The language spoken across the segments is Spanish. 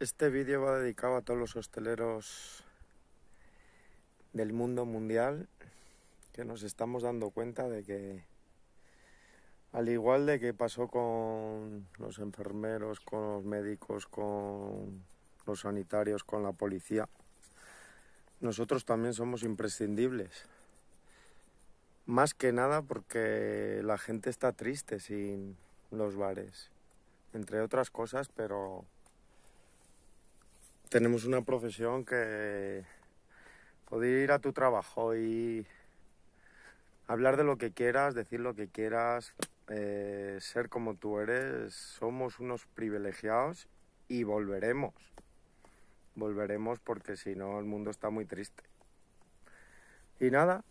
Este vídeo va dedicado a todos los hosteleros del mundo mundial que nos estamos dando cuenta de que, al igual de que pasó con los enfermeros, con los médicos, con los sanitarios, con la policía, nosotros también somos imprescindibles. Más que nada porque la gente está triste sin los bares, entre otras cosas, pero tenemos una profesión que poder ir a tu trabajo y hablar de lo que quieras, decir lo que quieras, eh, ser como tú eres, somos unos privilegiados y volveremos. Volveremos porque si no el mundo está muy triste. Y nada,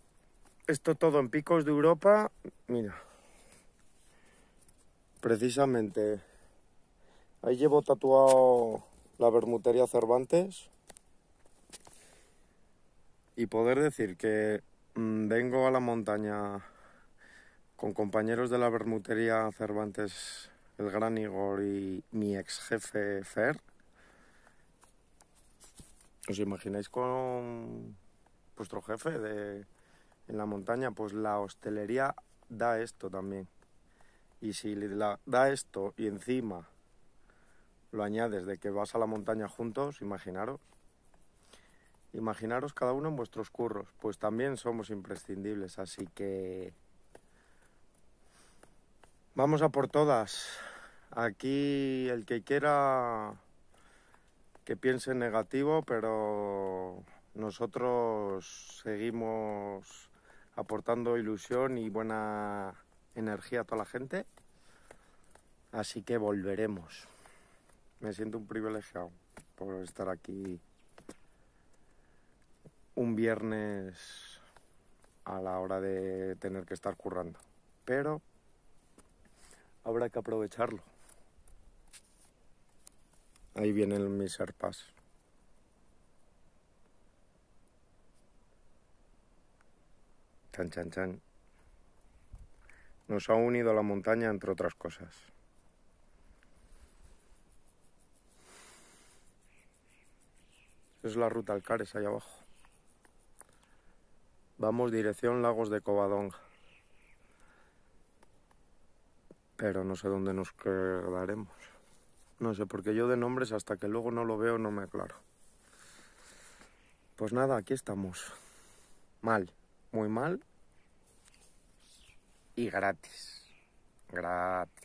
esto todo en picos de Europa, mira, precisamente, ahí llevo tatuado la Bermutería Cervantes. Y poder decir que mm, vengo a la montaña con compañeros de la Bermutería Cervantes, el gran Igor y mi ex jefe Fer. ¿Os imagináis con vuestro jefe de, en la montaña? Pues la hostelería da esto también. Y si la, da esto y encima lo añades de que vas a la montaña juntos, imaginaros. Imaginaros cada uno en vuestros curros, pues también somos imprescindibles, así que vamos a por todas. Aquí el que quiera que piense negativo, pero nosotros seguimos aportando ilusión y buena energía a toda la gente, así que volveremos me siento un privilegiado por estar aquí un viernes a la hora de tener que estar currando. Pero habrá que aprovecharlo. Ahí vienen mis arpas. Chan, chan, chan. Nos ha unido la montaña, entre otras cosas. Es la ruta Alcares, allá abajo. Vamos dirección Lagos de Covadonga. Pero no sé dónde nos quedaremos. No sé, porque yo de nombres hasta que luego no lo veo no me aclaro. Pues nada, aquí estamos. Mal, muy mal. Y gratis. Gratis.